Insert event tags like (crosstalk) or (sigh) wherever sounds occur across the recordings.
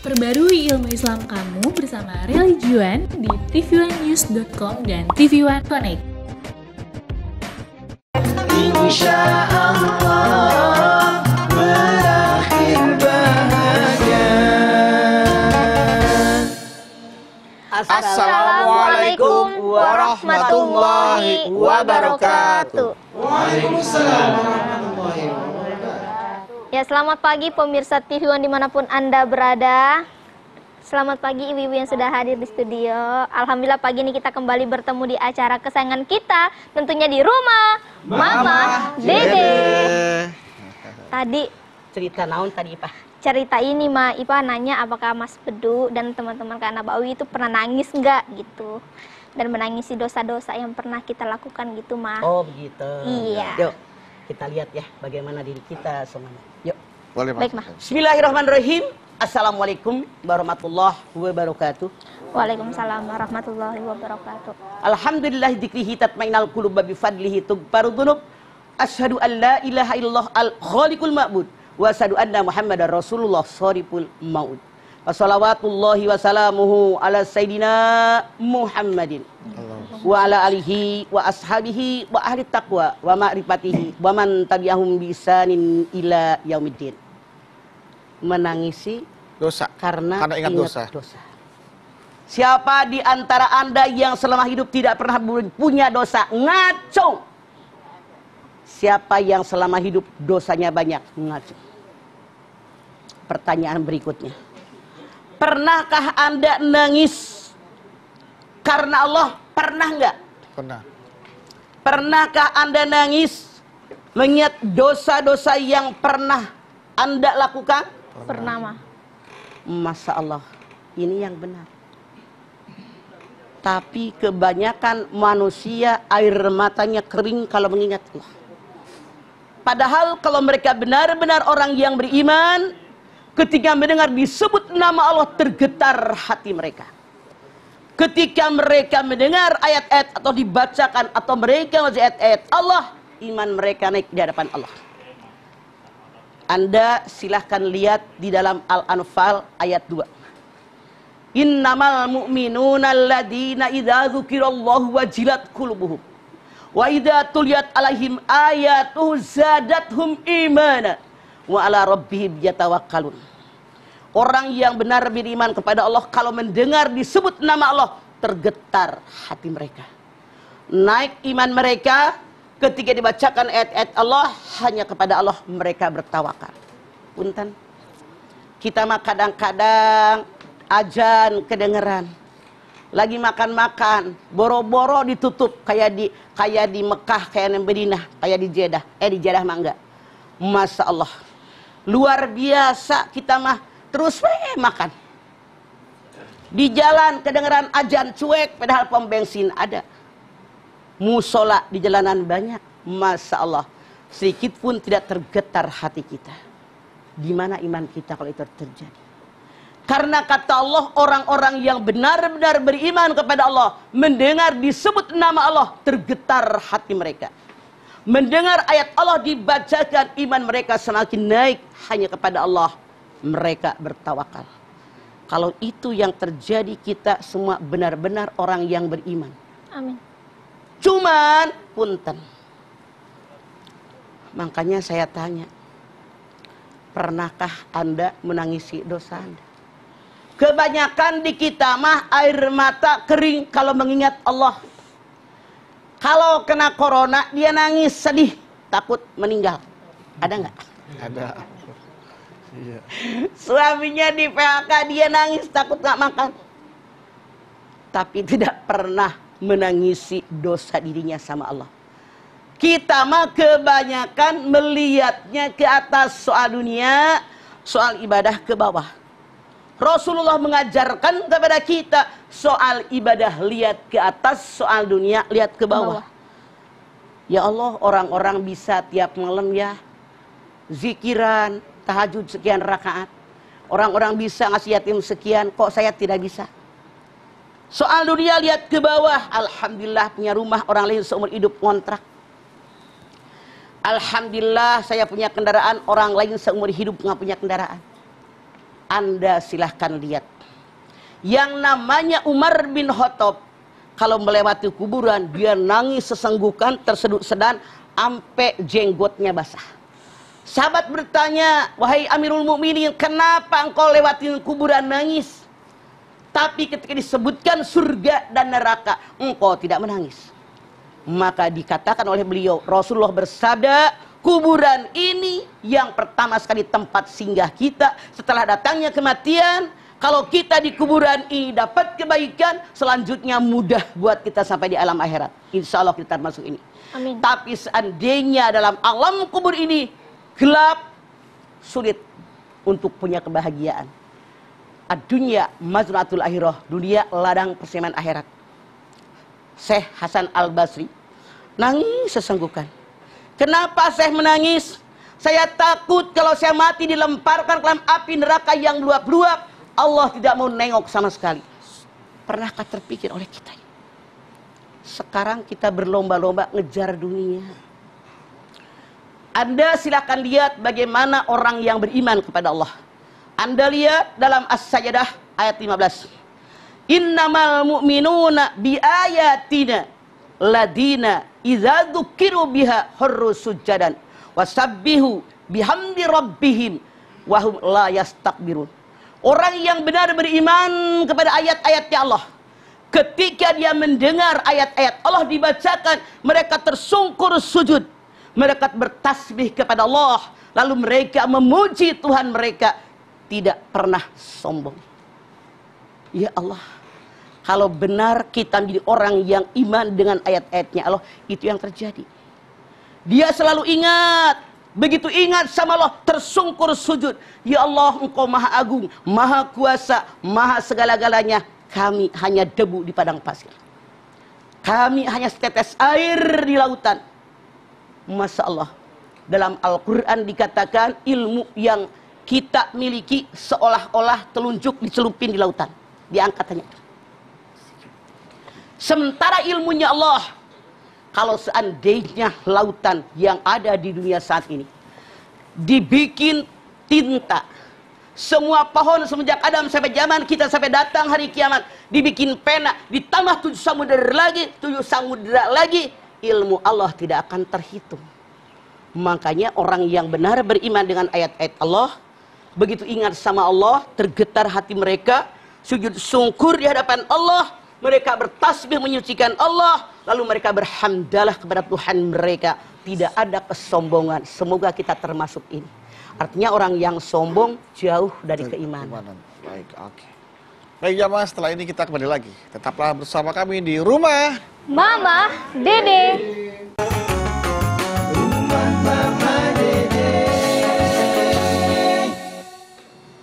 Perbarui ilmu Islam kamu bersama Religion di tv dan tv One Connect. Insya Allah bahagia. Assalamualaikum warahmatullahi wabarakatuh. Waalaikumsalam warahmatullahi wabarakatuh. Ya, selamat pagi pemirsa TV One dimanapun Anda berada. Selamat pagi ibu-ibu yang sudah hadir di studio. Alhamdulillah pagi ini kita kembali bertemu di acara kesayangan kita, tentunya di rumah Mama, Mama Dede. Tadi cerita naon tadi Pak? Cerita ini Ma, Ipa nanya apakah Mas Bedu dan teman-teman Kak Nabawi itu pernah nangis enggak gitu dan menangisi dosa-dosa yang pernah kita lakukan gitu Ma. Oh begitu. Iya. Yuk kita lihat ya bagaimana diri kita semuanya. Boleh, Baik, Ma. Bismillahirrahmanirrahim. Assalamualaikum warahmatullahi wabarakatuh. Waalaikumsalam warahmatullahi wabarakatuh. Alhamdulillah dikrihi tatmainal kulub babi fadlihi tughfaru dunub. Ashadu an la ilaha illallah al khaliqul ma'bud wa ashadu anna muhammadar rasulullah sariful maut. Wassalawatullahi wasalamuhu ala sayyidina Muhammadin wa ala alihi wa ashabihi wa ahli taqwa wa ma'rifatihi wa man tabi'ahum bisanin ila yaumiddin menangisi dosa karena, karena ingat, ingat dosa. dosa. Siapa di antara Anda yang selama hidup tidak pernah punya dosa? Ngaco. Siapa yang selama hidup dosanya banyak? Ngaco. Pertanyaan berikutnya. Pernahkah Anda nangis karena Allah? Pernah nggak? Pernah. Pernahkah Anda nangis mengingat dosa-dosa yang pernah Anda lakukan? Pernama. Masya Allah, ini yang benar. Tapi kebanyakan manusia air matanya kering kalau mengingat Allah. Padahal kalau mereka benar-benar orang yang beriman, ketika mendengar disebut nama Allah tergetar hati mereka. Ketika mereka mendengar ayat-ayat atau dibacakan atau mereka membaca ayat-ayat Allah, iman mereka naik di hadapan Allah. Anda silahkan lihat di dalam Al-Anfal ayat 2. Innamal mu'minuna alladina idha zukirallahu wajilat qulubuhum wa idha tuliat alaihim ayatuhu zadathum imana wa ala rabbihim yatawakkalun. Orang yang benar beriman kepada Allah kalau mendengar disebut nama Allah tergetar hati mereka. Naik iman mereka, ketika dibacakan ayat-ayat Allah hanya kepada Allah mereka bertawakal. Punten. Kita mah kadang-kadang ajan kedengeran. Lagi makan-makan, boro-boro ditutup kayak di kayak di Mekah, kayak di Madinah, kayak di Jeddah. Eh di Jeddah mah enggak. Masya Allah. Luar biasa kita mah terus weh makan. Di jalan kedengeran ajan cuek padahal pom bensin ada musola di jalanan banyak. Masya Allah. Sedikit pun tidak tergetar hati kita. Di mana iman kita kalau itu terjadi? Karena kata Allah orang-orang yang benar-benar beriman kepada Allah. Mendengar disebut nama Allah tergetar hati mereka. Mendengar ayat Allah dibacakan iman mereka semakin naik hanya kepada Allah. Mereka bertawakal. Kalau itu yang terjadi kita semua benar-benar orang yang beriman. Amin. Cuman punten. Makanya saya tanya, pernahkah Anda menangisi dosa Anda? Kebanyakan di kita mah air mata kering kalau mengingat Allah. Kalau kena corona dia nangis sedih, takut meninggal. Ada nggak? Ada. Iya. Suaminya di PHK dia nangis takut nggak makan. Tapi tidak pernah menangisi dosa dirinya sama Allah. Kita mah kebanyakan melihatnya ke atas soal dunia, soal ibadah ke bawah. Rasulullah mengajarkan kepada kita soal ibadah lihat ke atas, soal dunia lihat ke bawah. Ya Allah, orang-orang bisa tiap malam ya zikiran, tahajud sekian rakaat. Orang-orang bisa ngasih yatim sekian, kok saya tidak bisa? Soal dunia lihat ke bawah, alhamdulillah punya rumah orang lain seumur hidup kontrak. Alhamdulillah saya punya kendaraan orang lain seumur hidup nggak punya kendaraan. Anda silahkan lihat. Yang namanya Umar bin Khattab kalau melewati kuburan dia nangis sesenggukan tersedut sedan ampe jenggotnya basah. Sahabat bertanya, wahai Amirul Mukminin, kenapa engkau lewatin kuburan nangis? Tapi ketika disebutkan surga dan neraka, engkau tidak menangis. Maka dikatakan oleh beliau, Rasulullah bersabda, kuburan ini yang pertama sekali tempat singgah kita setelah datangnya kematian. Kalau kita di kuburan ini dapat kebaikan, selanjutnya mudah buat kita sampai di alam akhirat. Insya Allah kita masuk ini. Amin. Tapi seandainya dalam alam kubur ini gelap, sulit untuk punya kebahagiaan Ad-dunya mazratul akhirah, dunia ladang persemaan akhirat. Syekh Hasan Al-Basri nangis sesenggukan. Kenapa Syekh menangis? Saya takut kalau saya mati dilemparkan ke dalam api neraka yang luap-luap. Allah tidak mau nengok sama sekali. Pernahkah terpikir oleh kita? Sekarang kita berlomba-lomba ngejar dunia. Anda silakan lihat bagaimana orang yang beriman kepada Allah anda lihat dalam As-Sajdah ayat 15. Innamal mu'minuna bi ayatina ladina idza dzukiru biha harru sujadan wasabbihu bihamdi rabbihim wahum la yastakbirun. Orang yang benar beriman kepada ayat-ayatnya Allah. Ketika dia mendengar ayat-ayat Allah dibacakan, mereka tersungkur sujud. Mereka bertasbih kepada Allah. Lalu mereka memuji Tuhan mereka tidak pernah sombong. Ya Allah, kalau benar kita menjadi orang yang iman dengan ayat-ayatnya Allah, itu yang terjadi. Dia selalu ingat, begitu ingat sama Allah, tersungkur sujud. Ya Allah, engkau maha agung, maha kuasa, maha segala-galanya. Kami hanya debu di padang pasir. Kami hanya setetes air di lautan. Masya Allah. Dalam Al-Quran dikatakan ilmu yang kita miliki seolah-olah telunjuk dicelupin di lautan. Diangkat hanya Sementara ilmunya Allah, kalau seandainya lautan yang ada di dunia saat ini dibikin tinta, semua pohon semenjak Adam sampai zaman kita sampai datang hari kiamat dibikin pena, ditambah tujuh samudera lagi, tujuh samudera lagi, ilmu Allah tidak akan terhitung. Makanya orang yang benar beriman dengan ayat-ayat Allah, begitu ingat sama Allah, tergetar hati mereka, sujud sungkur di hadapan Allah, mereka bertasbih menyucikan Allah, lalu mereka berhamdalah kepada Tuhan mereka. Tidak ada kesombongan. Semoga kita termasuk ini. Artinya orang yang sombong jauh dari keimanan. Baik, oke. Okay. Baik jamaah, setelah ini kita kembali lagi. Tetaplah bersama kami di rumah Mama Dede. Dede.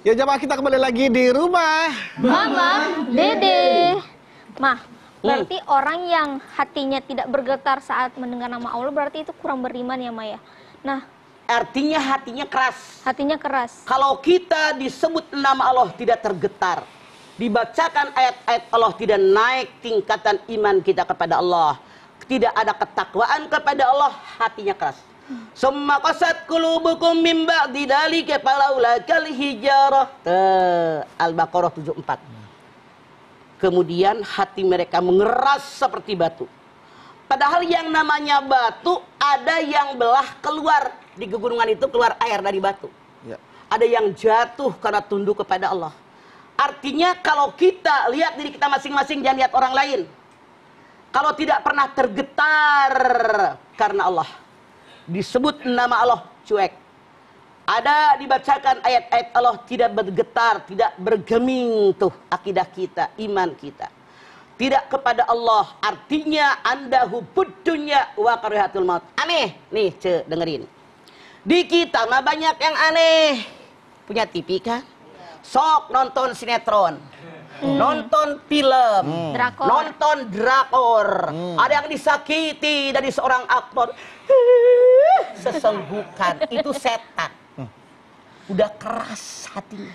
Ya jamaah kita kembali lagi di rumah. Mama, Dede. Mah, berarti hmm. orang yang hatinya tidak bergetar saat mendengar nama Allah berarti itu kurang beriman ya Maya. Nah, artinya hatinya keras. Hatinya keras. Kalau kita disebut nama Allah tidak tergetar, dibacakan ayat-ayat Allah tidak naik tingkatan iman kita kepada Allah, tidak ada ketakwaan kepada Allah, hatinya keras. Summa qasat kulubukum min ba'di dzalika falaula kal hijarah. Al-Baqarah empat. Kemudian hati mereka mengeras seperti batu. Padahal yang namanya batu ada yang belah keluar di pegunungan itu keluar air dari batu. Ya. Ada yang jatuh karena tunduk kepada Allah. Artinya kalau kita lihat diri kita masing-masing jangan lihat orang lain. Kalau tidak pernah tergetar karena Allah disebut nama Allah cuek. Ada dibacakan ayat-ayat Allah tidak bergetar, tidak bergeming tuh akidah kita, iman kita. Tidak kepada Allah, artinya anda hubud dunia wa karihatul maut. Aneh, nih ce, dengerin. Di kita mah banyak yang aneh. Punya TV kan? Sok nonton sinetron. Hmm. nonton film, hmm. drakor. nonton drakor, hmm. ada yang disakiti dari seorang aktor sesenggukan itu setan hmm. udah keras hatinya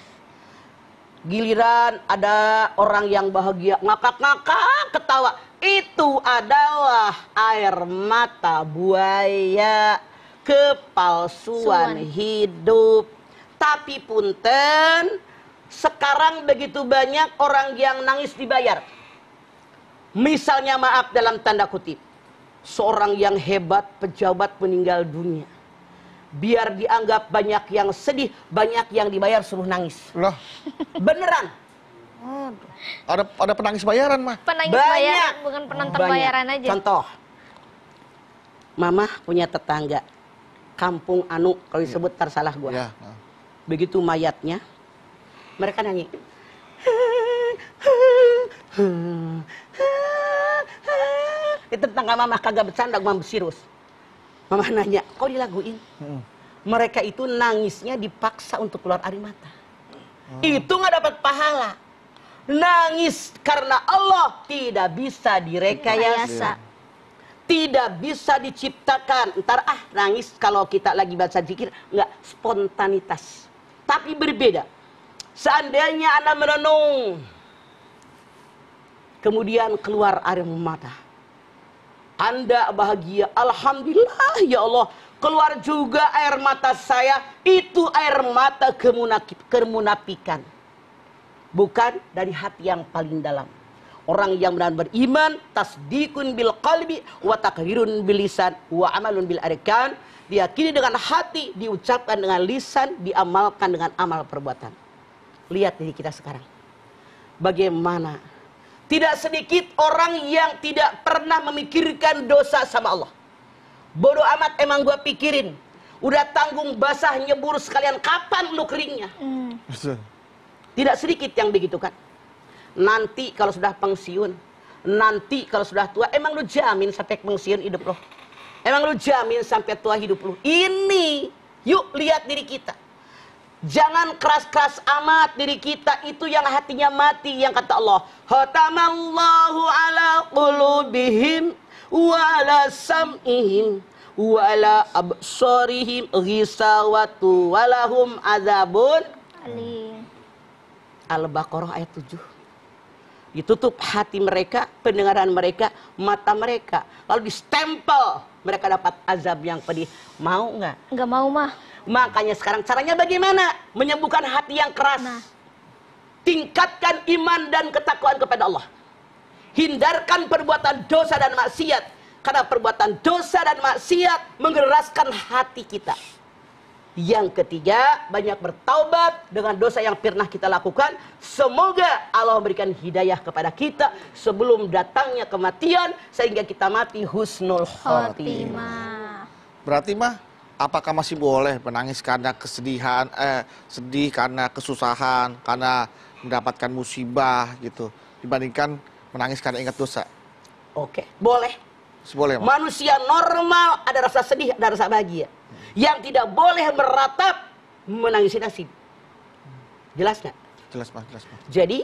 giliran ada orang yang bahagia ngakak-ngakak ketawa itu adalah air mata buaya kepalsuan Suan. hidup tapi punten sekarang begitu banyak orang yang nangis dibayar misalnya maaf dalam tanda kutip seorang yang hebat, pejabat meninggal dunia. Biar dianggap banyak yang sedih, banyak yang dibayar suruh nangis. Loh. Beneran. Ada ada penangis bayaran mah. Penangis banyak. bayaran bukan penonton banyak. bayaran aja. Contoh. Mama punya tetangga kampung Anu kalau disebut ya. salah gua. Ya. Begitu mayatnya mereka nyanyi itu eh, tetangga mama kagak bercanda mama bersirus. mama nanya kau dilaguin hmm. mereka itu nangisnya dipaksa untuk keluar air mata hmm. itu nggak dapat pahala nangis karena Allah tidak bisa direkayasa ya. tidak bisa diciptakan ntar ah nangis kalau kita lagi baca zikir nggak spontanitas tapi berbeda seandainya anda merenung kemudian keluar air mata anda bahagia. Alhamdulillah ya Allah. Keluar juga air mata saya. Itu air mata kemunafikan. Bukan dari hati yang paling dalam. Orang yang benar beriman, tasdikun bil qalbi, wa takhirun bil lisan, wa amalun bil arikan. Diakini dengan hati, diucapkan dengan lisan, diamalkan dengan amal perbuatan. Lihat diri kita sekarang. Bagaimana tidak sedikit orang yang tidak pernah memikirkan dosa sama Allah. Bodoh amat emang gue pikirin. Udah tanggung basah nyebur sekalian. Kapan lu keringnya? Hmm. Tidak sedikit yang begitu kan. Nanti kalau sudah pensiun. Nanti kalau sudah tua. Emang lu jamin sampai pensiun hidup lo? Emang lu jamin sampai tua hidup lu? Ini. Yuk lihat diri kita. Jangan keras-keras amat diri kita itu yang hatinya mati yang kata Allah. Hatamallahu ala qulubihim wa ala sam'ihim wa ala absarihim ghisawatu wa lahum azabun Al-Baqarah ayat 7. Ditutup hati mereka, pendengaran mereka, mata mereka, lalu distempel mereka dapat azab yang pedih. Mau nggak? Nggak mau mah. Makanya sekarang caranya bagaimana? Menyembuhkan hati yang keras. Nah. Tingkatkan iman dan ketakwaan kepada Allah. Hindarkan perbuatan dosa dan maksiat. Karena perbuatan dosa dan maksiat mengeraskan hati kita. Yang ketiga, banyak bertaubat dengan dosa yang pernah kita lakukan. Semoga Allah memberikan hidayah kepada kita sebelum datangnya kematian sehingga kita mati husnul khotimah. Berarti mah apakah masih boleh menangis karena kesedihan eh sedih karena kesusahan, karena mendapatkan musibah gitu dibandingkan menangis karena ingat dosa? Oke, boleh. Boleh. Manusia normal ada rasa sedih, ada rasa bahagia yang tidak boleh meratap menangisi nasib. Jelas nggak? Jelas pak, jelas pak. Jadi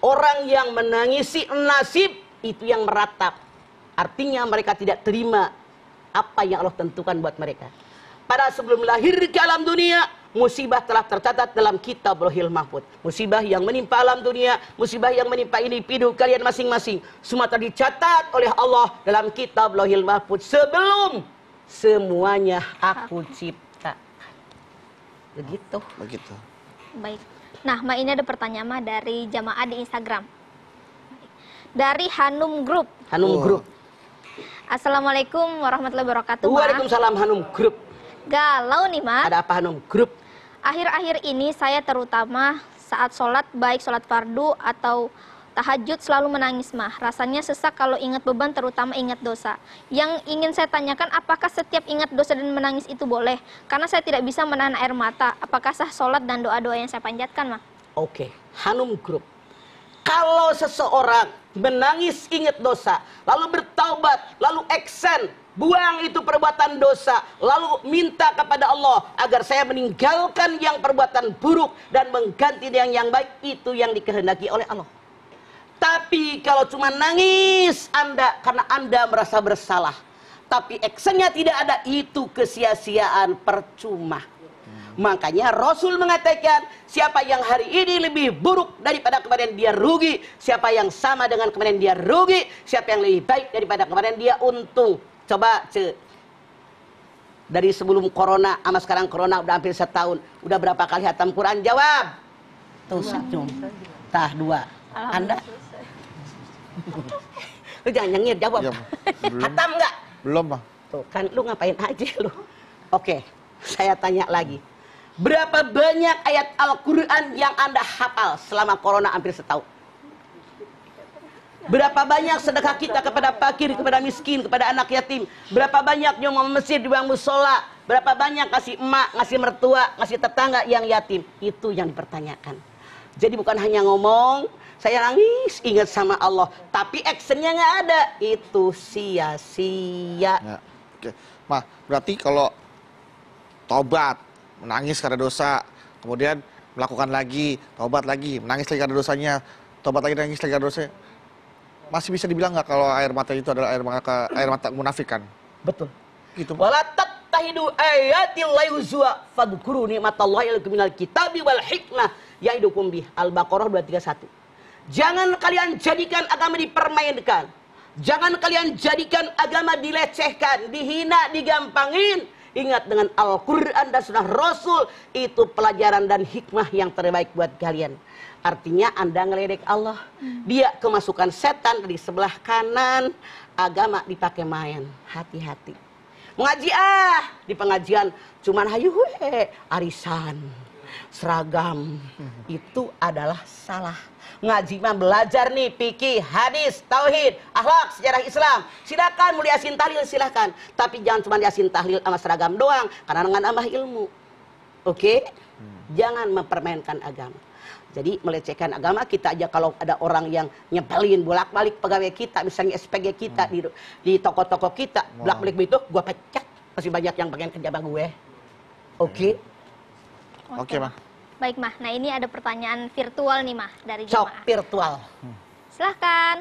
orang yang menangisi nasib itu yang meratap. Artinya mereka tidak terima apa yang Allah tentukan buat mereka. Pada sebelum lahir ke alam dunia, musibah telah tercatat dalam kitab Rohil Mahfud. Musibah yang menimpa alam dunia, musibah yang menimpa ini, individu kalian masing-masing. Semua telah dicatat oleh Allah dalam kitab Rohil Mahfud sebelum semuanya aku cipta. Begitu. Begitu. Baik. Nah, Ma ini ada pertanyaan Ma dari jamaah di Instagram. Dari Hanum Group. Hanum oh. Group. Assalamualaikum warahmatullahi wabarakatuh. Waalaikumsalam Hanum Group. Galau nih Ma. Ada apa Hanum Group? Akhir-akhir ini saya terutama saat sholat baik sholat fardu atau Tahajud selalu menangis mah, rasanya sesak kalau ingat beban terutama ingat dosa. Yang ingin saya tanyakan apakah setiap ingat dosa dan menangis itu boleh? Karena saya tidak bisa menahan air mata, apakah sah sholat dan doa-doa yang saya panjatkan mah? Oke, Hanum Group. Kalau seseorang menangis ingat dosa, lalu bertaubat, lalu eksen, Buang itu perbuatan dosa, lalu minta kepada Allah agar saya meninggalkan yang perbuatan buruk dan mengganti dengan yang baik. Itu yang dikehendaki oleh Allah. Tapi kalau cuma nangis Anda karena Anda merasa bersalah, tapi actionnya tidak ada, itu kesia-siaan percuma. Makanya Rasul mengatakan siapa yang hari ini lebih buruk daripada kemarin dia rugi, siapa yang sama dengan kemarin dia rugi, siapa yang lebih baik daripada kemarin dia untung. Coba ce. Dari sebelum corona sama sekarang corona udah hampir setahun, udah berapa kali hatam Quran? Jawab. Tuh satu. Tah dua. Anda lu jangan nyengir jawab. Ya, Hatam enggak? Belum, Pak. Tuh kan lu ngapain aja lu. Oke, saya tanya lagi. Berapa banyak ayat Al-Quran yang Anda hafal selama corona hampir setahun? Berapa banyak sedekah kita kepada fakir, kepada miskin, kepada anak yatim? Berapa banyak nyomong mesir di bangun musola? Berapa banyak kasih emak, ngasih mertua, ngasih tetangga yang yatim? Itu yang dipertanyakan. Jadi bukan hanya ngomong, saya nangis ingat sama Allah, tapi actionnya nggak ada. Itu sia-sia. Ya. Oke, mah berarti kalau tobat, menangis karena dosa, kemudian melakukan lagi, tobat lagi, menangis lagi karena dosanya, tobat lagi, menangis lagi karena dosanya, masih bisa dibilang nggak kalau air mata itu adalah air mata air mata munafikan? Betul. Gitu. Wala tahidu ayati zua yuzwa fadhkuru nikmatallahi alaikum minal kitabi wal hikmah yaidukum bih al-baqarah satu Jangan kalian jadikan agama dipermainkan. Jangan kalian jadikan agama dilecehkan, dihina, digampangin. Ingat dengan Al-Quran dan Sunnah Rasul Itu pelajaran dan hikmah yang terbaik buat kalian Artinya Anda ngeledek Allah hmm. Dia kemasukan setan di sebelah kanan Agama dipakai main Hati-hati Mengaji ah Di pengajian Cuman hayuhe, arisan Seragam hmm. Itu adalah salah ngaji mah belajar nih fikih, hadis, tauhid, akhlak, sejarah Islam. Silakan mulia yasin tahlil silakan. Tapi jangan cuma yasin tahlil sama seragam doang karena dengan amah ilmu. Oke? Hmm. Jangan mempermainkan agama. Jadi melecehkan agama kita aja kalau ada orang yang nyebelin bolak-balik pegawai kita, misalnya SPG kita hmm. di di toko-toko kita, bolak-balik begitu gua pecat. Masih banyak yang pengen kerja sama gue. Oke? Okay? Oke, okay, Bang. Baik Mah, nah ini ada pertanyaan virtual nih Mah dari jemaah. Sok virtual. Silahkan.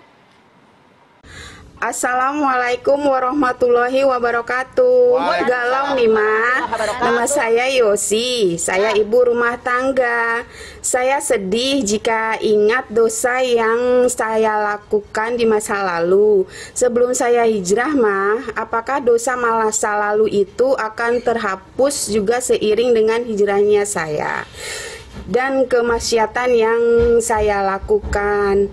Assalamualaikum warahmatullahi wabarakatuh. Galau nih mah Nama saya Yosi. Saya ah. ibu rumah tangga. Saya sedih jika ingat dosa yang saya lakukan di masa lalu. Sebelum saya hijrah mah apakah dosa masa lalu itu akan terhapus juga seiring dengan hijrahnya saya? dan kemaksiatan yang saya lakukan.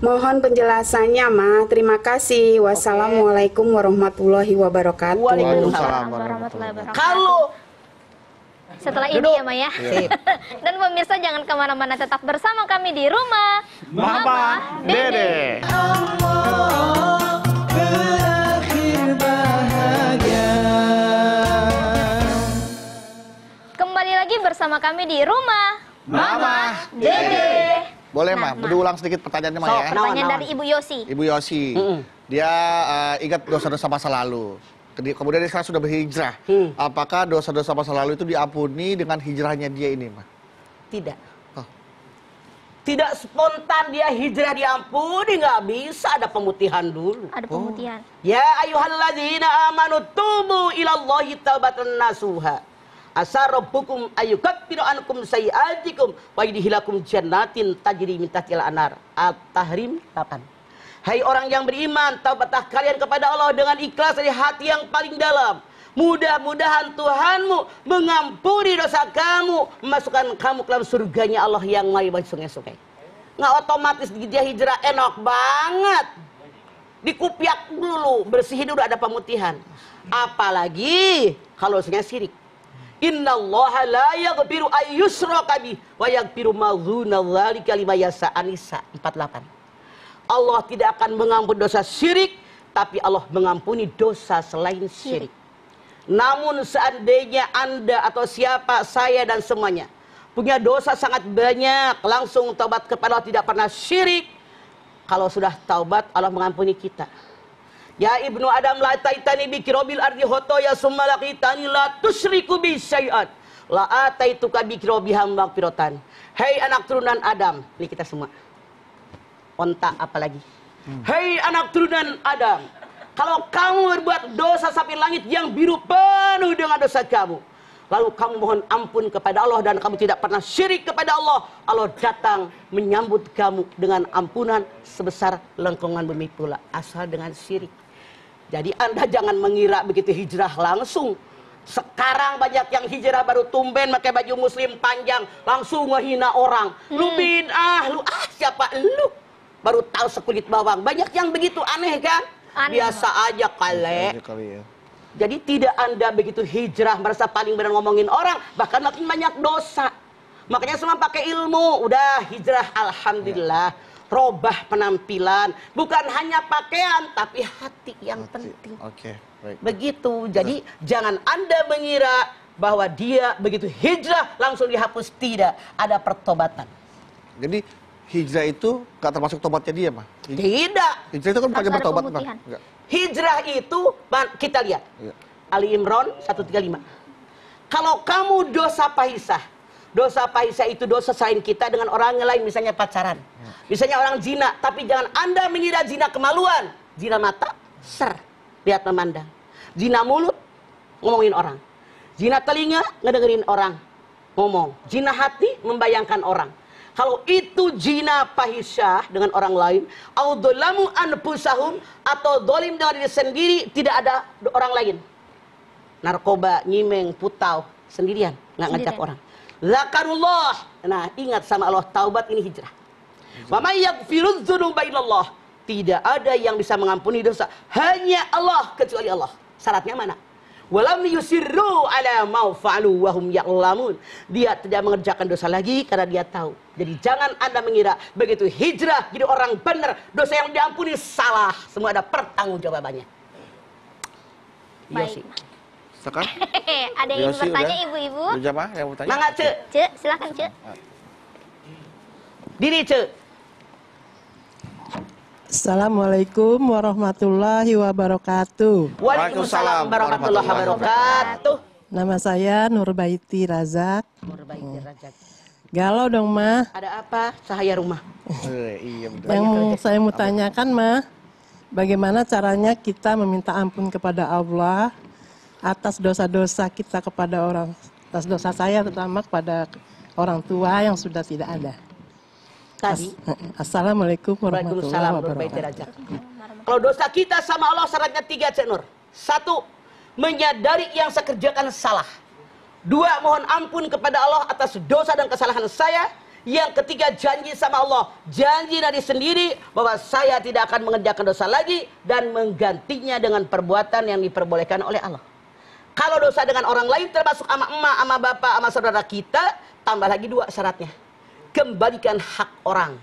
Mohon penjelasannya, Ma. Terima kasih. Wassalamualaikum warahmatullahi wabarakatuh. Waalaikumsalam warahmatullahi wabarakatuh. Kalau setelah ini ya Maya. ya. Iya. (laughs) Dan pemirsa jangan kemana-mana tetap bersama kami di rumah Mama, Mama Dede. Dede. lagi bersama kami di rumah Mama Dede. Boleh nah, Ma, nah. ulang sedikit pertanyaannya Ma so, ya. Pertanyaan no, no. dari Ibu Yosi. Ibu Yosi, mm -hmm. dia uh, ingat dosa-dosa masa lalu. Kemudian dia sekarang sudah berhijrah. Hmm. Apakah dosa-dosa masa lalu itu diampuni dengan hijrahnya dia ini Ma? Tidak. Oh. Tidak spontan dia hijrah diampuni, nggak bisa ada pemutihan dulu. Ada pemutihan. Oh. Ya ayuhalladzina amanu tubu ilallahi taubatan nasuha. Asarobukum ayukat piro ankum sayyadikum wa yudhilakum jannatin tajri minta tila anar at-tahrim 8 Hai orang yang beriman, taubatlah kalian kepada Allah dengan ikhlas dari hati yang paling dalam. Mudah-mudahan Tuhanmu mengampuni dosa kamu, memasukkan kamu ke dalam surganya Allah yang maha bagi sungai-sungai. Nggak otomatis dia hijrah enak banget. Dikupiak dulu, bersihin dulu ada pemutihan. Apalagi kalau sungai sirik. Inna Allah la yaghfiru ayyusraka bih wa yaghfiru ma dhuna dzalika liman yasha. anisa 48. Allah tidak akan mengampuni dosa syirik, tapi Allah mengampuni dosa selain iya. syirik. Namun seandainya Anda atau siapa, saya dan semuanya punya dosa sangat banyak, langsung taubat kepada Allah tidak pernah syirik. Kalau sudah taubat Allah mengampuni kita. Ya Ibnu Adam la taitani bi kirabil ardi ya summa laqitani la tusyriku bi syai'at. La ataituka bi kirabiha maghfiratan. Hei anak turunan Adam, ini kita semua. Onta apalagi. Hmm. Hei anak turunan Adam, kalau kamu berbuat dosa sapi langit yang biru penuh dengan dosa kamu, lalu kamu mohon ampun kepada Allah dan kamu tidak pernah syirik kepada Allah, Allah datang menyambut kamu dengan ampunan sebesar lengkungan bumi pula asal dengan syirik. Jadi Anda jangan mengira begitu hijrah langsung. Sekarang banyak yang hijrah baru tumben pakai baju muslim panjang, langsung ngehina orang. Hmm. Lu ah, lu ah siapa lu? Baru tahu sekulit bawang. Banyak yang begitu aneh kan? Aneh. Biasa aja kale. Ya. Jadi tidak Anda begitu hijrah merasa paling benar ngomongin orang, bahkan makin banyak dosa. Makanya semua pakai ilmu, udah hijrah alhamdulillah. Ya robah penampilan, bukan hanya pakaian tapi hati yang hati. penting. Oke, okay, Begitu. Jadi Betul. jangan Anda mengira bahwa dia begitu hijrah langsung dihapus tidak, ada pertobatan. Jadi hijrah itu gak termasuk tobatnya dia, mah Tidak. Hijrah itu kan bukan bertobat, Pak? Hijrah itu, kita lihat. Ya. Ali tiga 135. Kalau kamu dosa pahisah, dosa paisa itu dosa sain kita dengan orang lain misalnya pacaran misalnya orang zina tapi jangan anda mengira zina kemaluan zina mata ser lihat memandang zina mulut ngomongin orang zina telinga ngedengerin orang ngomong zina hati membayangkan orang kalau itu jina pahisyah dengan orang lain, audolamu anpusahum atau dolim dengan diri sendiri tidak ada orang lain. Narkoba, nyimeng, putau, sendirian, nggak ngajak orang. Zakarullah. Nah, ingat sama Allah, taubat ini hijrah. Wa may yaghfirudz dzunuba illallah. Tidak ada yang bisa mengampuni dosa, hanya Allah kecuali Allah. Syaratnya mana? Walam yusirru ala maufalu wahum ya'lamun. Dia tidak mengerjakan dosa lagi karena dia tahu. Jadi jangan Anda mengira begitu hijrah jadi orang benar, dosa yang diampuni salah, semua ada pertanggungjawabannya. jawabannya. Sekarang? (laughs) Ada yang Yosi, bertanya ibu-ibu? Siapa ah, yang bertanya? Mangga, Cek. Cek, silakan, Cek. Ah. Diri, Cek. Assalamualaikum warahmatullahi wabarakatuh. Waalaikumsalam warahmatullahi wabarakatuh. Nama saya Nurbaiti Razak. Nurbaiti hmm. Razak. Galau dong, Ma. Ada apa? Cahaya rumah. Eh, iya, yang saya mau tanyakan, Ma, bagaimana caranya kita meminta ampun kepada Allah atas dosa-dosa kita kepada orang, atas dosa saya terutama kepada orang tua yang sudah tidak ada. Tadi. As eh, eh, Assalamualaikum warahmatullahi wabarakatuh. Kalau dosa kita sama Allah syaratnya tiga, Cek Nur. Satu, menyadari yang saya kerjakan salah. Dua, mohon ampun kepada Allah atas dosa dan kesalahan saya. Yang ketiga janji sama Allah Janji dari sendiri bahwa saya tidak akan mengerjakan dosa lagi Dan menggantinya dengan perbuatan yang diperbolehkan oleh Allah kalau dosa dengan orang lain termasuk sama emak, sama bapak, sama saudara kita, tambah lagi dua syaratnya. Kembalikan hak orang.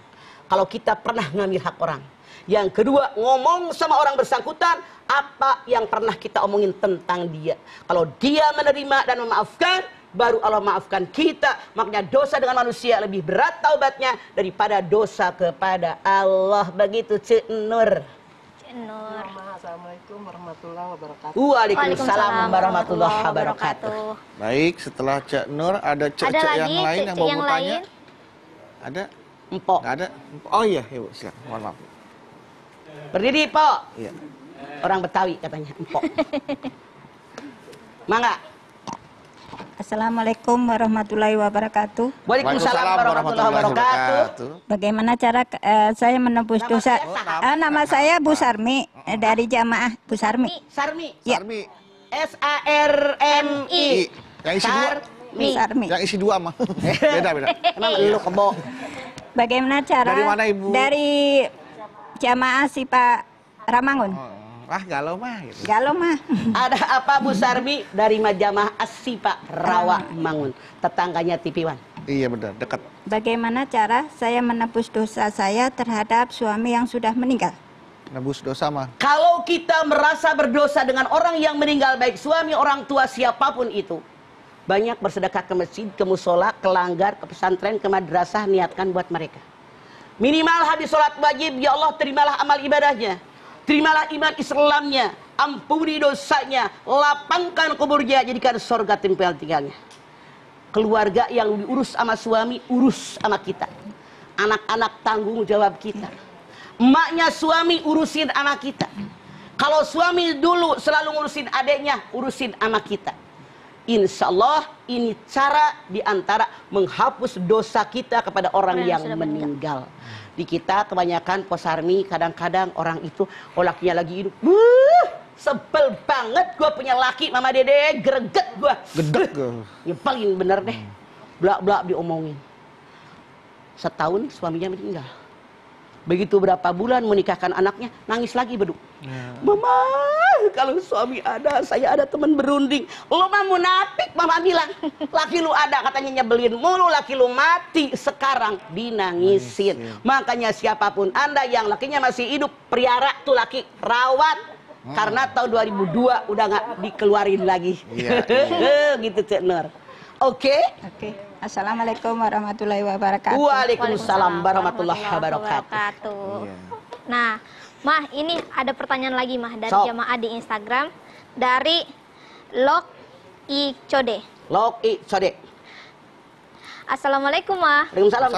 Kalau kita pernah ngambil hak orang. Yang kedua, ngomong sama orang bersangkutan apa yang pernah kita omongin tentang dia. Kalau dia menerima dan memaafkan, baru Allah maafkan kita. Maknanya dosa dengan manusia lebih berat taubatnya daripada dosa kepada Allah. Begitu Cik Nur. Nur. Iya, Assalamualaikum warahmatullahi wabarakatuh. Waalaikumsalam warahmatullahi wabarakatuh. Baik, setelah Cak Nur ada Cak Cak yang lain yang mau bertanya? Ada? Empok. Nggak ada? Oh iya, Ibu, iya, silakan. Mohon maaf. Berdiri, Pok. Iya. Orang Betawi katanya, Empok. (laughs) Mangga. Assalamualaikum warahmatullahi wabarakatuh. Waalaikumsalam warahmatullahi wabarakatuh. Bagaimana cara uh, saya menembus nama dosa? Saya, eh, nama saya Bu Sarmi uh, dari jamaah Bu Sarmi. Sarmi. Ya. Sarmi. S A R M I. Yang isi dua. Sarmi. Sarmi. Yang isi dua mah. (laughs) beda beda. Emang lu kebo. Bagaimana cara? Dari mana ibu? Dari jamaah si Pak Ramangun. Oh. Wah galau mah gitu. Galau mah. (laughs) Ada apa Bu Sarbi dari Majamah Asipa Rawa Mangun, tetangganya Tipiwan. Iya benar, dekat. Bagaimana cara saya menebus dosa saya terhadap suami yang sudah meninggal? Menebus dosa mah. Kalau kita merasa berdosa dengan orang yang meninggal baik suami, orang tua siapapun itu, banyak bersedekah ke masjid, ke musola, ke langgar, ke pesantren, ke madrasah, niatkan buat mereka. Minimal habis sholat wajib, ya Allah terimalah amal ibadahnya. Terimalah iman Islamnya, ampuni dosanya, lapangkan kuburnya, jadikan sorga tempel tinggalnya. Keluarga yang diurus sama suami, urus sama kita. Anak-anak tanggung jawab kita. Emaknya suami urusin anak kita. Kalau suami dulu selalu ngurusin adiknya, urusin anak kita. Insya Allah ini cara diantara menghapus dosa kita kepada orang yang meninggal. Di kita kebanyakan posarmi kadang-kadang orang itu olaknya lakinya lagi hidup. Wuh, sebel banget gue punya laki mama dede greget gue. greget gue. paling bener deh. Hmm. Blak-blak diomongin. Setahun suaminya meninggal. Begitu berapa bulan menikahkan anaknya, nangis lagi beduk. Ya. Mama, kalau suami ada, saya ada teman berunding. Lu mah munafik, mama bilang. Laki lu ada, katanya nyebelin mulu, laki lu mati. Sekarang dinangisin. Nangis, ya. Makanya siapapun Anda yang lakinya masih hidup, priara tuh laki, rawat. Hmm. Karena tahun 2002 udah gak dikeluarin lagi. Ya, ya. (laughs) gitu Cik Nur. Oke? Okay? Oke. Okay. Assalamualaikum warahmatullahi wabarakatuh. Waalaikumsalam warahmatullahi wabarakatuh. Nah, Mah, ini ada pertanyaan lagi Mah dari so. jamaah di Instagram dari Lok I Code. Lok I Code. Assalamualaikum Mah. Waalaikumsalam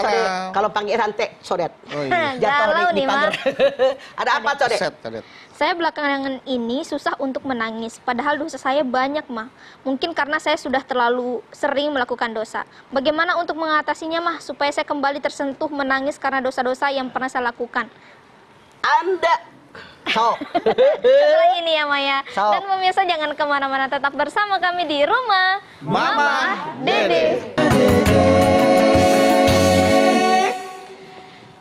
Kalau panggil rantai, Codet. Oh, (laughs) iya. Jatuh nih Mah. (laughs) ada apa Codet? codet. Saya belakangan ini susah untuk menangis, padahal dosa saya banyak, Mah. Mungkin karena saya sudah terlalu sering melakukan dosa. Bagaimana untuk mengatasinya, Mah, supaya saya kembali tersentuh menangis karena dosa-dosa yang pernah saya lakukan? Anda Sok. ini ya Maya. Sok. Dan pemirsa jangan kemana-mana tetap bersama kami di rumah Mama, Mama Dede. Dede.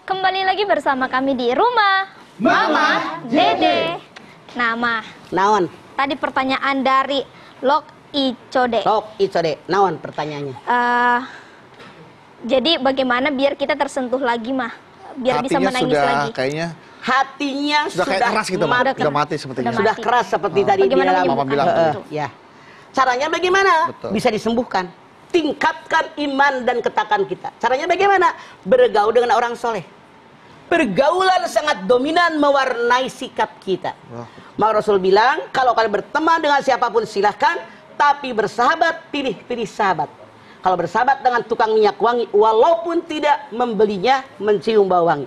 Kembali lagi bersama kami di rumah Mama Dede. Nama. Naon. Tadi pertanyaan dari Lok Icode. Lok Icode. Naon pertanyaannya? Uh, jadi bagaimana biar kita tersentuh lagi mah? Biar Hatinya bisa menangis sudah lagi. kayaknya hatinya sudah, sudah kayak keras gitu, mati. Sudah, sudah mati sepertinya. Sudah keras seperti oh. tadi bagaimana dia Mama bilang. uh, ya. Caranya bagaimana? Betul. Bisa disembuhkan. Tingkatkan iman dan ketakan kita. Caranya bagaimana? Bergaul dengan orang soleh pergaulan sangat dominan mewarnai sikap kita. Maka Rasul bilang, kalau kalian berteman dengan siapapun silahkan, tapi bersahabat, pilih-pilih sahabat. Kalau bersahabat dengan tukang minyak wangi, walaupun tidak membelinya, mencium bau wangi.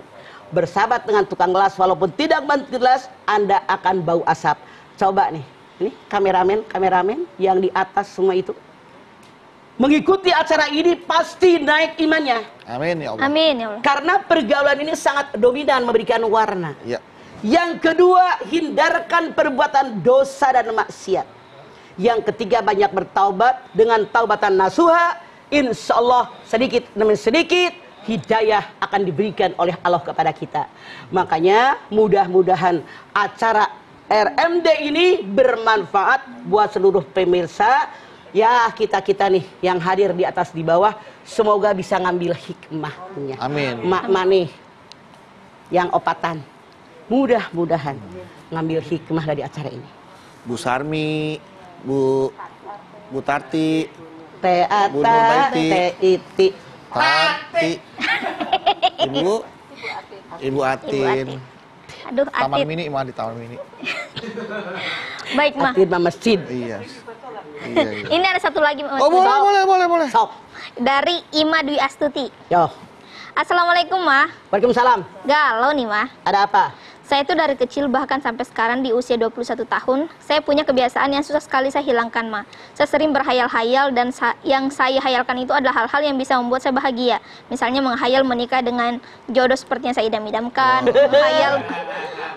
Bersahabat dengan tukang gelas, walaupun tidak mencium gelas, Anda akan bau asap. Coba nih, ini kameramen, kameramen yang di atas semua itu mengikuti acara ini pasti naik imannya. Amin ya Allah. Amin ya Allah. Karena pergaulan ini sangat dominan memberikan warna. Ya. Yang kedua, hindarkan perbuatan dosa dan maksiat. Yang ketiga, banyak bertaubat dengan taubatan nasuha. Insya Allah sedikit demi sedikit hidayah akan diberikan oleh Allah kepada kita. Makanya mudah-mudahan acara RMD ini bermanfaat buat seluruh pemirsa ya kita-kita nih yang hadir di atas di bawah semoga bisa ngambil hikmahnya. Amin. Mak nih yang opatan mudah-mudahan ngambil hikmah dari acara ini. Bu Sarmi, Bu Bu Tarti, Teata, Bu Teiti, Tarti, (laughs) Ibu Ibu Atin. Aduh, Atin. Taman Mini, Ima di Taman Mini. Baik, Ma. Atin Ma Masjid. Iya. Iya, iya. Ini ada satu lagi. Oh, boleh, boleh, boleh, boleh. Dari Ima Dwi Astuti. Yo. Assalamualaikum, Mah. Waalaikumsalam. Galau nih, Mah. Ada apa? Saya itu dari kecil bahkan sampai sekarang di usia 21 tahun, saya punya kebiasaan yang susah sekali saya hilangkan, Ma. Saya sering berhayal-hayal dan sa yang saya hayalkan itu adalah hal-hal yang bisa membuat saya bahagia. Misalnya menghayal menikah dengan jodoh seperti yang saya idam-idamkan, wow. menghayal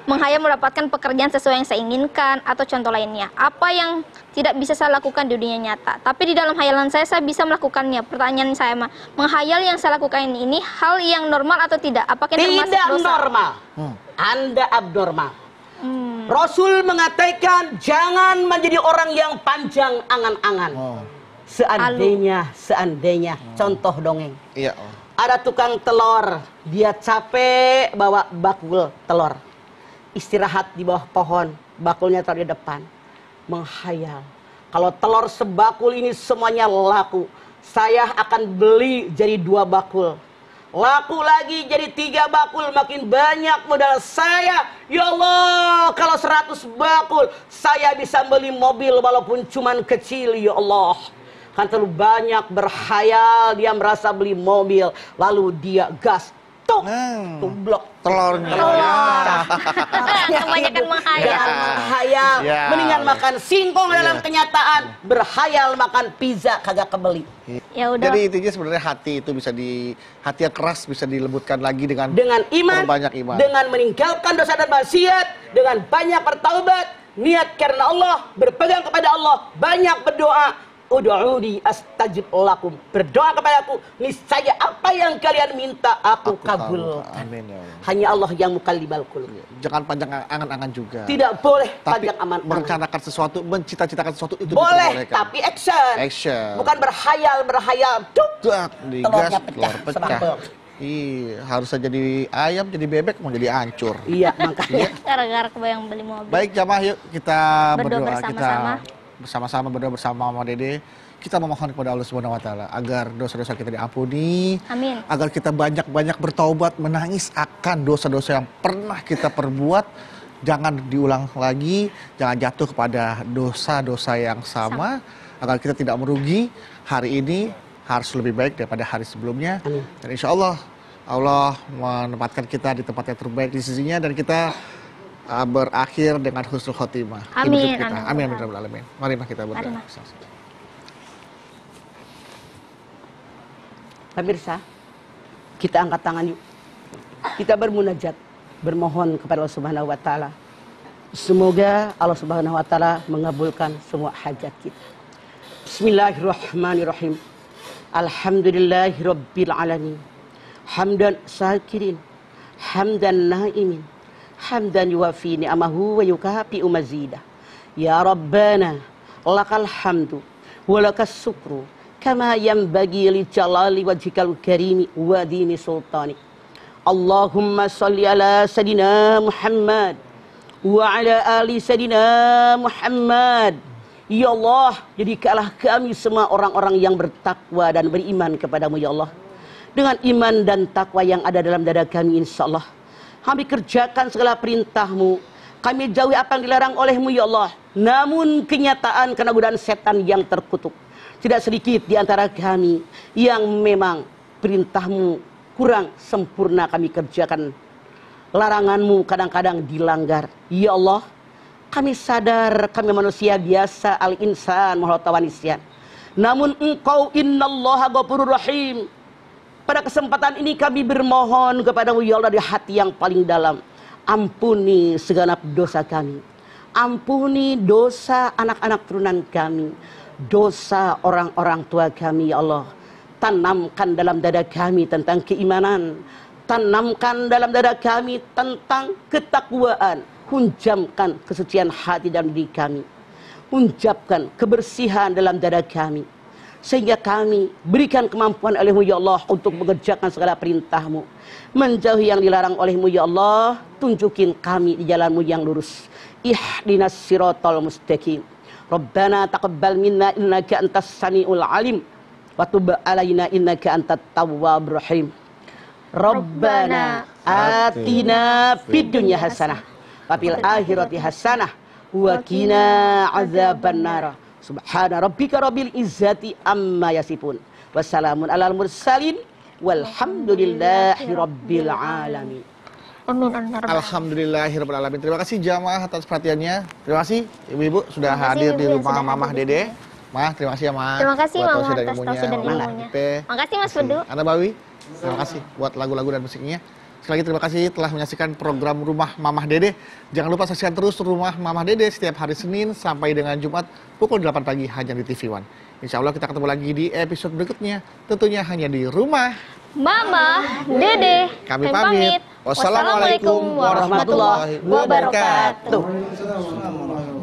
menghayal mendapatkan pekerjaan sesuai yang saya inginkan atau contoh lainnya. Apa yang tidak bisa saya lakukan di dunia nyata, tapi di dalam hayalan saya saya bisa melakukannya. Pertanyaan saya, Ma, menghayal yang saya lakukan ini hal yang normal atau tidak? Apakah termasuk dosa? Tidak normal. Anda abnormal. Hmm. Rasul mengatakan jangan menjadi orang yang panjang angan-angan. Hmm. Seandainya, seandainya, hmm. contoh dongeng. Iya. Ada tukang telur, dia capek bawa bakul telur. Istirahat di bawah pohon, bakulnya taruh di depan. Menghayal, kalau telur sebakul ini semuanya laku, saya akan beli jadi dua bakul laku lagi jadi tiga bakul makin banyak modal saya ya Allah kalau seratus bakul saya bisa beli mobil walaupun cuman kecil ya Allah kan terlalu banyak berhayal dia merasa beli mobil lalu dia gas tuh nah. hmm. blok telurnya. Telur. Ya. Kebanyakan menghayal. Ya. Iya, menghayal. Ya. Mendingan makan singkong iya. dalam kenyataan. Berhayal makan pizza kagak kebeli. Ya udah. Jadi intinya sebenarnya hati itu bisa di hati yang keras bisa dilembutkan lagi dengan dengan iman, banyak iman, dengan meninggalkan dosa dan maksiat, dengan banyak bertaubat, niat karena Allah, berpegang kepada Allah, banyak berdoa, Udu'uni astajib lakum. Berdoa kepada aku, niscaya apa yang kalian minta aku, aku kabulkan. Amin ya Allah. Hanya Allah yang mukallibal qulub. Iya. Jangan panjang angan-angan juga. Tidak boleh tapi panjang aman. Merencanakan sesuatu, mencita-citakan sesuatu itu boleh, tapi action. Action. Bukan berhayal, berhayal. Duk. Duk. digas, telurnya pecah. Telur pecah. Iya, harusnya jadi ayam, jadi bebek, mau jadi ancur. Iya, makanya. Iya. Gara-gara kebayang beli mobil. Baik, jamaah yuk kita berdoa, berdoa bersama-sama. Kita bersama-sama berdoa bersama Mama Dede, kita memohon kepada Allah Subhanahu wa taala agar dosa-dosa kita diampuni, Amin. agar kita banyak-banyak bertaubat, menangis akan dosa-dosa yang pernah kita perbuat, jangan diulang lagi, jangan jatuh kepada dosa-dosa yang sama, sama, agar kita tidak merugi hari ini harus lebih baik daripada hari sebelumnya. Amin. Dan insya Allah Allah menempatkan kita di tempat yang terbaik di sisinya dan kita uh, berakhir dengan husnul khotimah. Amin. Kita. Amin. Amin. Amin. Alamin. Mari kita berdoa. Pemirsa, kita angkat tangan yuk. Kita bermunajat, bermohon kepada Allah Subhanahu wa taala. Semoga Allah Subhanahu wa taala mengabulkan semua hajat kita. Bismillahirrahmanirrahim. Alhamdulillahirabbil alamin. Hamdan syakirin. hamdan naimin hamdan yuwafi ni'amahu wa yukafi umazida. ya rabbana lakal hamdu wa lakas syukru kama bagi li jalali wajikal karimi wa dini sultani. Allahumma salli ala sadina Muhammad wa ala ali sadina Muhammad Ya Allah, jadikanlah kami semua orang-orang yang bertakwa dan beriman kepadamu, Ya Allah. Dengan iman dan takwa yang ada dalam dada kami, insya Allah. Kami kerjakan segala perintahmu. Kami jauhi apa yang dilarang olehmu ya Allah. Namun kenyataan karena godaan setan yang terkutuk. Tidak sedikit di antara kami yang memang perintahmu kurang sempurna kami kerjakan. Laranganmu kadang-kadang dilanggar. Ya Allah, kami sadar kami manusia biasa al-insan maha tawanisian. Namun engkau innallaha ghafurur rahim. Pada kesempatan ini kami bermohon kepada Ya Allah dari hati yang paling dalam. Ampuni segenap dosa kami. Ampuni dosa anak-anak turunan kami. Dosa orang-orang tua kami ya Allah. Tanamkan dalam dada kami tentang keimanan. Tanamkan dalam dada kami tentang ketakwaan. Hunjamkan kesucian hati dan diri kami. Hunjamkan kebersihan dalam dada kami sehingga kami berikan kemampuan olehmu ya Allah untuk mengerjakan segala perintahmu. Menjauhi yang dilarang olehmu ya Allah, tunjukin kami di jalanmu yang lurus. Ihdinas siratal mustaqim. Rabbana taqabbal minna innaka antas sami'ul alim. Wa tub alaina innaka antat tawwab rahim. Rabbana atina fid dunya hasanah. Wa fil akhirati hasanah. Wa qina azaban Subhana rabbika rabbil izzati amma yasifun. Wassalamun alal mursalin walhamdulillahi rabbil alamin. Ya Alhamdulillahi alamin. Terima kasih jamaah atas perhatiannya. Terima kasih ibu-ibu sudah kasih, hadir ibu di rumah mamah Dede. Ma, terima kasih ya, ma. Terima kasih Mama atas tausi dan ilmunya. kasih Mas Bedu Anda Bawi. Terima kasih buat lagu-lagu dan musiknya. Sekali lagi terima kasih telah menyaksikan program Rumah Mamah Dede. Jangan lupa saksikan terus Rumah Mamah Dede setiap hari Senin sampai dengan Jumat pukul 8 pagi hanya di TV One. Insya Allah kita ketemu lagi di episode berikutnya. Tentunya hanya di Rumah mamah Dede. Kami, pamit. pamit. Wassalamualaikum warahmatullahi wabarakatuh.